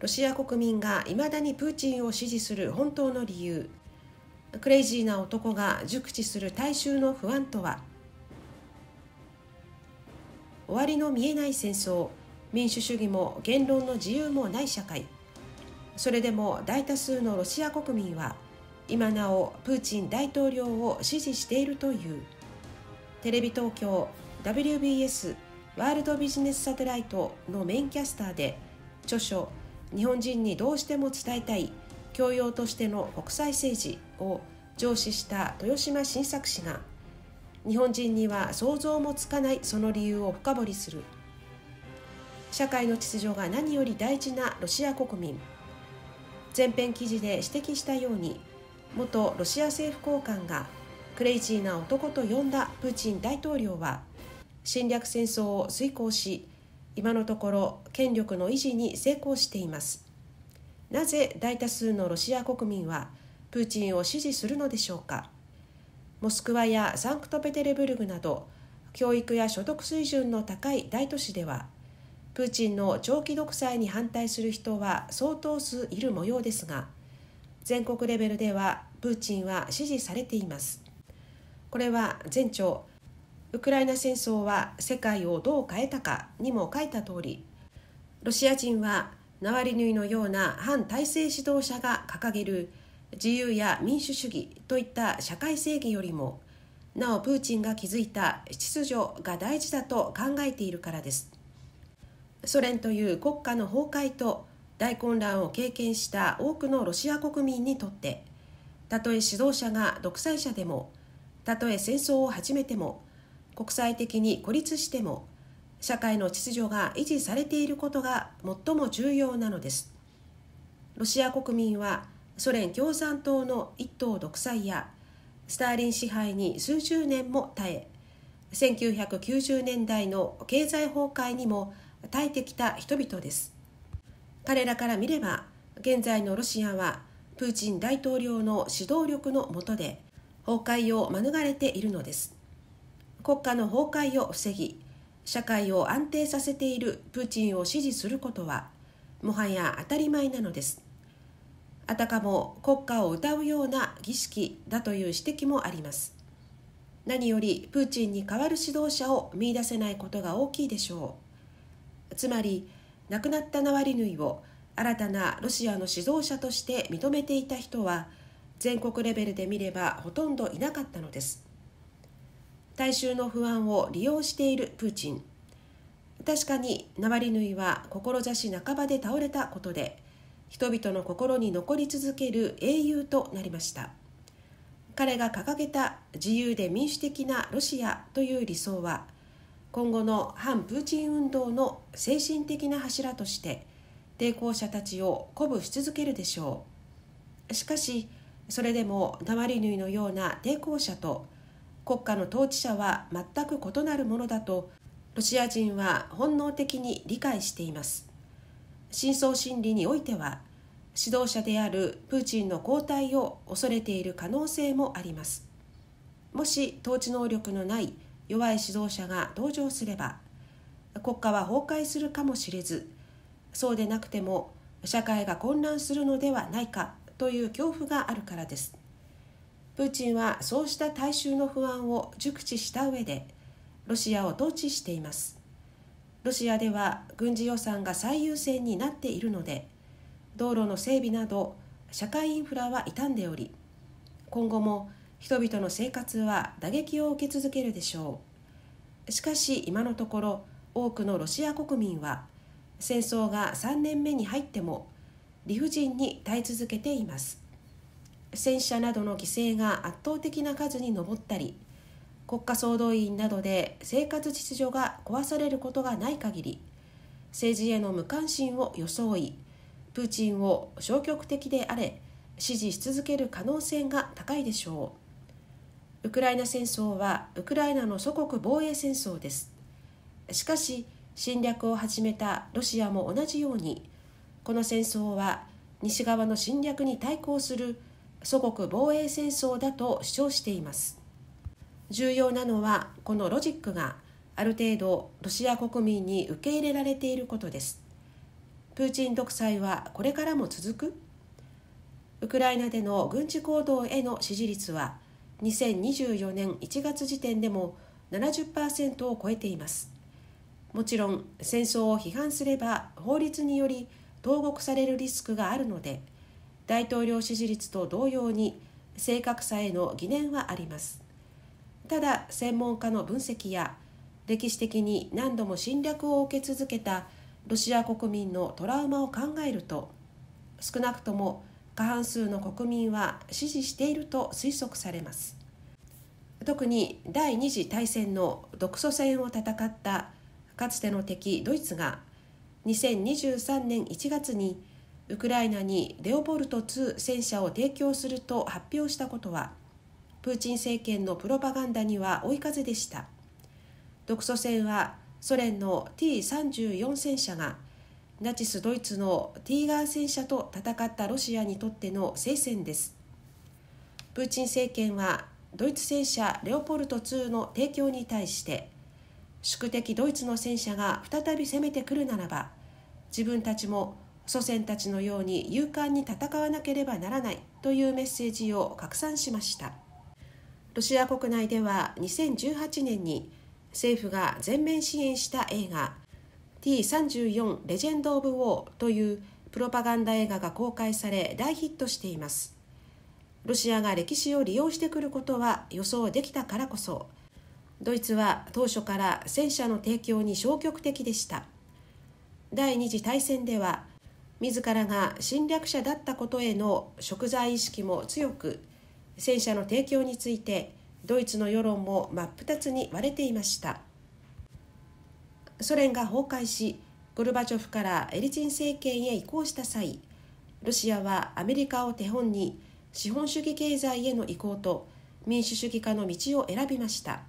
ロシア国民がいまだにプーチンを支持する本当の理由クレイジーな男が熟知する大衆の不安とは終わりの見えない戦争民主主義も言論の自由もない社会それでも大多数のロシア国民は今なおプーチン大統領を支持しているというテレビ東京 WBS ワールドビジネスサテライトのメインキャスターで著書日本人にどうしても伝えたい教養としての国際政治を上司した豊島晋作氏が日本人には想像もつかないその理由を深掘りする社会の秩序が何より大事なロシア国民前編記事で指摘したように元ロシア政府高官がクレイジーな男と呼んだプーチン大統領は侵略戦争を遂行し今のところ権力の維持に成功していますなぜ大多数のロシア国民はプーチンを支持するのでしょうかモスクワやサンクトペテルブルクなど教育や所得水準の高い大都市ではプーチンの長期独裁に反対する人は相当数いる模様ですが全国レベルではプーチンは支持されていますこれは全長ウクライナ戦争は世界をどう変えたかにも書いた通りロシア人はナワリヌイのような反体制指導者が掲げる自由や民主主義といった社会正義よりもなおプーチンが築いた秩序が大事だと考えているからですソ連という国家の崩壊と大混乱を経験した多くのロシア国民にとってたとえ指導者が独裁者でもたとえ戦争を始めても国際的に孤立しても社会の秩序が維持されていることが最も重要なのですロシア国民はソ連共産党の一党独裁やスターリン支配に数十年も耐え1990年代の経済崩壊にも耐えてきた人々です彼らから見れば現在のロシアはプーチン大統領の指導力の下で崩壊を免れているのです国家の崩壊を防ぎ社会を安定させているプーチンを支持することはもはや当たり前なのですあたかも国家を歌うような儀式だという指摘もあります何よりプーチンに代わる指導者を見いだせないことが大きいでしょうつまり亡くなったナワリヌイを新たなロシアの指導者として認めていた人は全国レベルで見ればほとんどいなかったのです大衆の不安を利用しているプーチン確かにナワリヌイは志半ばで倒れたことで人々の心に残り続ける英雄となりました彼が掲げた自由で民主的なロシアという理想は今後の反プーチン運動の精神的な柱として抵抗者たちを鼓舞し続けるでしょうしかしそれでもナワリヌイのような抵抗者と国家の統治者は全く異なるものだとロシア人は本能的に理解しています深層心理においては指導者であるプーチンの後退を恐れている可能性もありますもし統治能力のない弱い指導者が同場すれば国家は崩壊するかもしれずそうでなくても社会が混乱するのではないかという恐怖があるからですプーチンはそうした大衆の不安を熟知した上でロシアを統治していますロシアでは軍事予算が最優先になっているので道路の整備など社会インフラは傷んでおり今後も人々の生活は打撃を受け続けるでしょうしかし今のところ多くのロシア国民は戦争が3年目に入っても理不尽に耐え続けています戦車などの犠牲が圧倒的な数に上ったり国家総動員などで生活秩序が壊されることがない限り政治への無関心を装いプーチンを消極的であれ支持し続ける可能性が高いでしょうウクライナ戦争はウクライナの祖国防衛戦争ですしかし侵略を始めたロシアも同じようにこの戦争は西側の侵略に対抗する祖国防衛戦争だと主張しています重要なのはこのロジックがある程度ロシア国民に受け入れられていることですプーチン独裁はこれからも続くウクライナでの軍事行動への支持率は2024年1月時点でも70%を超えていますもちろん戦争を批判すれば法律により投獄されるリスクがあるので大統領支持率と同様に正確さへの疑念はありますただ専門家の分析や歴史的に何度も侵略を受け続けたロシア国民のトラウマを考えると少なくとも過半数の国民は支持していると推測されます特に第二次大戦の独ソ戦を戦ったかつての敵ドイツが2023年1月にウクライナにレオポルト2戦車を提供すると発表したことはプーチン政権のプロパガンダには追い風でした独ソ戦はソ連の T34 戦車がナチスドイツのティーガー戦車と戦ったロシアにとっての聖戦ですプーチン政権はドイツ戦車レオポルト2の提供に対して宿敵ドイツの戦車が再び攻めてくるならば自分たちも祖先たちのように勇敢に戦わなければならないというメッセージを拡散しましたロシア国内では2018年に政府が全面支援した映画 T34 レジェンド・オブ・ウォーというプロパガンダ映画が公開され大ヒットしていますロシアが歴史を利用してくることは予想できたからこそドイツは当初から戦車の提供に消極的でした第二次大戦では自らが侵略者だったことへの贖罪意識も強く戦車の提供についてドイツの世論も真っ二つに割れていましたソ連が崩壊しゴルバチョフからエリツィン政権へ移行した際ロシアはアメリカを手本に資本主義経済への移行と民主主義化の道を選びました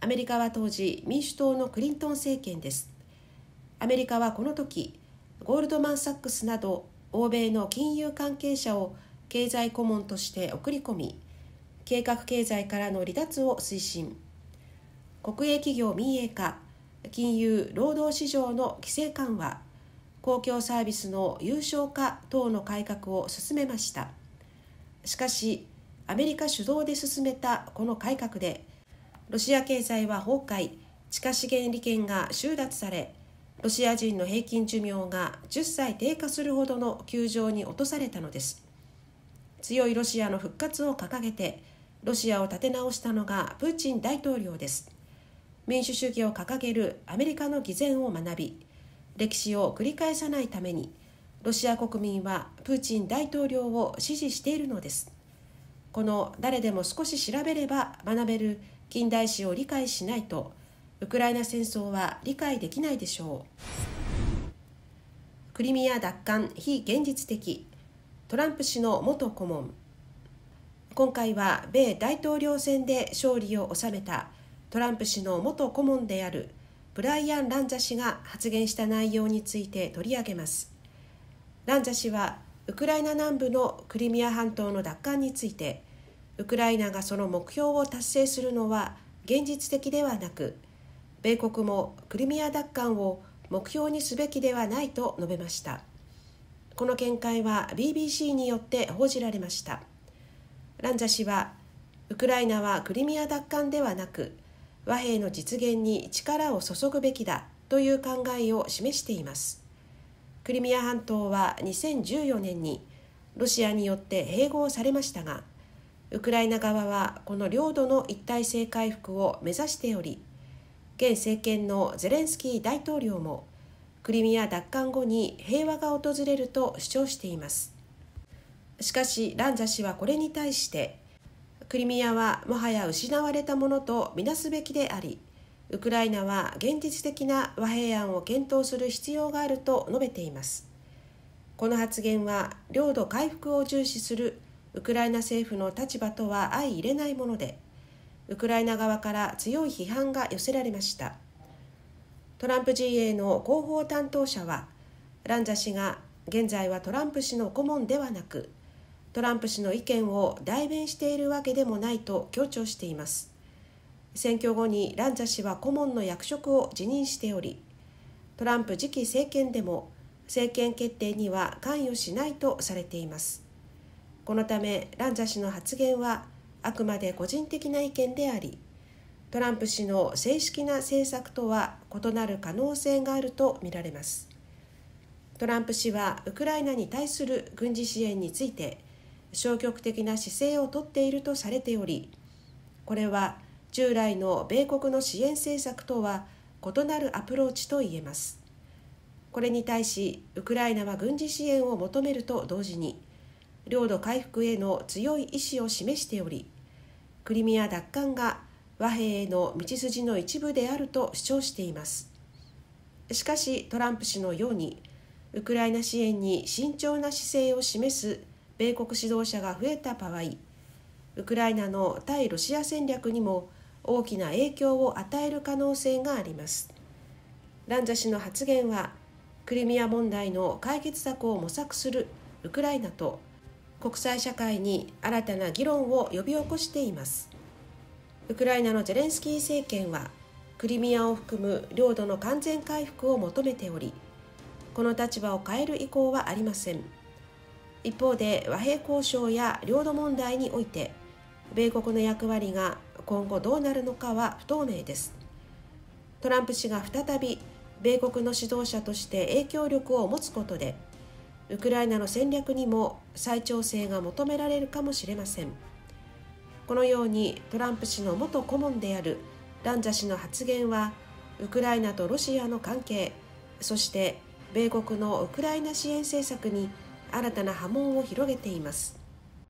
アメリカは当時民主党のクリントン政権ですアメリカはこの時ゴールドマン・サックスなど欧米の金融関係者を経済顧問として送り込み計画経済からの離脱を推進国営企業民営化金融・労働市場の規制緩和公共サービスの有償化等の改革を進めましたしかしアメリカ主導で進めたこの改革でロシア経済は崩壊地下資源利権が収奪されロシア人の平均寿命が10歳低下するほどの窮状に落とされたのです強いロシアの復活を掲げてロシアを立て直したのがプーチン大統領です民主主義を掲げるアメリカの偽善を学び歴史を繰り返さないためにロシア国民はプーチン大統領を支持しているのですこの誰でも少し調べれば学べる近代史を理解しないとウクライナ戦争は理解できないでしょうクリミア奪還非現実的トランプ氏の元顧問今回は米大統領選で勝利を収めたトランプ氏の元顧問であるブライアン・ランザ氏が発言した内容について取り上げますランザ氏はウクライナ南部のクリミア半島の奪還についてウクライナがその目標を達成するのは現実的ではなく米国もクリミア奪還を目標にすべきではないと述べましたこの見解は BBC によって報じられましたランザ氏はウクライナはクリミア奪還ではなく和平の実現に力を注ぐべきだという考えを示していますクリミア半島は2014年にロシアによって併合されましたがウクライナ側はこの領土の一体性回復を目指しており現政権のゼレンスキー大統領もクリミア奪還後に平和が訪れると主張していますしかしランザ氏はこれに対してクリミアはもはや失われたものとみなすべきでありウクライナは現実的な和平案を検討する必要があると述べていますこの発言は領土回復を重視するウクライナ政府の立場とは相入れないものでウクライナ側から強い批判が寄せられましたトランプ陣営の広報担当者はランザ氏が現在はトランプ氏の顧問ではなくトランプ氏の意見を代弁しているわけでもないと強調しています選挙後にランザ氏は顧問の役職を辞任しておりトランプ次期政権でも政権決定には関与しないとされていますこのためランザ氏の発言はあくまで個人的な意見でありトランプ氏の正式な政策とは異なる可能性があるとみられますトランプ氏はウクライナに対する軍事支援について消極的な姿勢をとっているとされておりこれは従来の米国の支援政策とは異なるアプローチといえますこれに対しウクライナは軍事支援を求めると同時に領土回復への強い意志を示しておりクリミア奪還が和平への道筋の一部であると主張していますしかしトランプ氏のようにウクライナ支援に慎重な姿勢を示す米国指導者が増えた場合ウクライナの対ロシア戦略にも大きな影響を与える可能性がありますランザ氏の発言はクリミア問題の解決策を模索するウクライナと国際社会に新たな議論を呼び起こしていますウクライナのゼレンスキー政権はクリミアを含む領土の完全回復を求めておりこの立場を変える意向はありません一方で和平交渉や領土問題において米国の役割が今後どうなるのかは不透明ですトランプ氏が再び米国の指導者として影響力を持つことでウクライナの戦略にも再調整が求められるかもしれませんこのようにトランプ氏の元顧問であるランザ氏の発言はウクライナとロシアの関係そして米国のウクライナ支援政策に新たな波紋を広げています